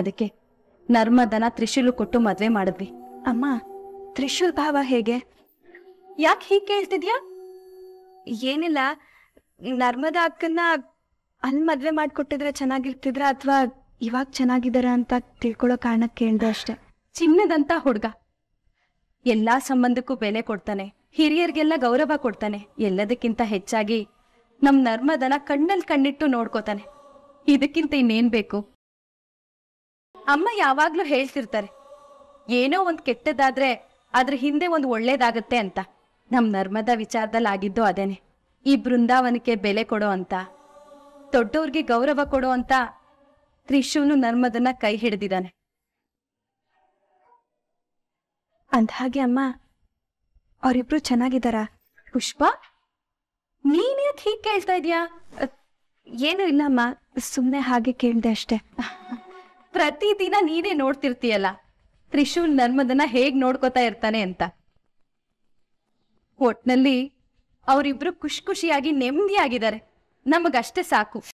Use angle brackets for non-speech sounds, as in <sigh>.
ಅದಕ್ಕೆ ನರ್ಮದನ ತ್ರಿಶೂಲು ಕೊಟ್ಟು ಮದ್ವೆ ಮಾಡಿದ್ವಿ ಅಮ್ಮ ತ್ರಿಶೂಲ್ ಭಾವ ಹೇಗೆ ಯಾಕೆ ಹೀಗೆ ಕೇಳ್ತಿದ್ಯಾ ಏನಿಲ್ಲ ನರ್ಮದ ಅಕ್ಕನ್ನ ಅಲ್ಲಿ ಮದ್ವೆ ಮಾಡ್ಕೊಟ್ಟಿದ್ರೆ ಚೆನ್ನಾಗಿರ್ತಿದ್ರ ಅಥವಾ ಇವಾಗ ಚೆನ್ನಾಗಿದಾರ ಅಂತ ತಿಳ್ಕೊಳ್ಳೋ ಕಾರಣ ಕೇಳ್ದೆ ಅಷ್ಟೆ ಚಿನ್ನದಂತ ಹುಡ್ಗ ಎಲ್ಲಾ ಸಂಬಂಧಕ್ಕೂ ಬೆಲೆ ಕೊಡ್ತಾನೆ ಹಿರಿಯರಿಗೆಲ್ಲ ಗೌರವ ಕೊಡ್ತಾನೆ ಎಲ್ಲದಕ್ಕಿಂತ ಹೆಚ್ಚಾಗಿ ನಮ್ ನರ್ಮದನ ಕಣ್ಣಲ್ಲಿ ಕಣ್ಣಿಟ್ಟು ನೋಡ್ಕೋತಾನೆ ಇದಕ್ಕಿಂತ ಇನ್ನೇನ್ ಬೇಕು ಅಮ್ಮ ಯಾವಾಗ್ಲೂ ಹೇಳ್ತಿರ್ತಾರೆ ಏನೋ ಒಂದ್ ಕೆಟ್ಟದಾದ್ರೆ ಅದ್ರ ಹಿಂದೆ ಒಂದು ಒಳ್ಳೇದಾಗತ್ತೆ ಅಂತ ನಮ್ ನರ್ಮದ ವಿಚಾರದಲ್ಲಿ ಆಗಿದ್ದು ಅದೇನೆ ಈ ಬೃಂದಾವನಕ್ಕೆ ಬೆಲೆ ಕೊಡೋ ಅಂತ ದೊಡ್ಡವ್ರಿಗೆ ಗೌರವ ಕೊಡೋ ಅಂತ ತ್ರಿಶೂನು ನರ್ಮದನ್ನ ಕೈ ಅಂತ ಹಾಗೆ ಅಮ್ಮ ಅವರಿಬ್ರು ಚೆನ್ನಾಗಿದ್ದಾರ ಪುಷ್ಪ ನೀನ್ ಯಾಕೆ ಹೀಗೆ ಕೇಳ್ತಾ ಇದೀಯಾ ಏನು ಇಲ್ಲಮ್ಮ ಸುಮ್ಮನೆ ಹಾಗೆ ಕೇಳಿದೆ ಅಷ್ಟೇ <laughs> ಪ್ರತಿದಿನ ನೀನೇ ನೋಡ್ತಿರ್ತೀಯಲ್ಲ ತ್ರಿಶೂಲ್ ನರ್ಮದನ ಹೇಗ್ ನೋಡ್ಕೋತಾ ಇರ್ತಾನೆ ಅಂತ ಒಟ್ನಲ್ಲಿ ಅವರಿಬ್ರು ಖುಷಿ ಖುಷಿಯಾಗಿ ನೆಮ್ಮದಿಯಾಗಿದ್ದಾರೆ ನಮಗಷ್ಟೇ ಸಾಕು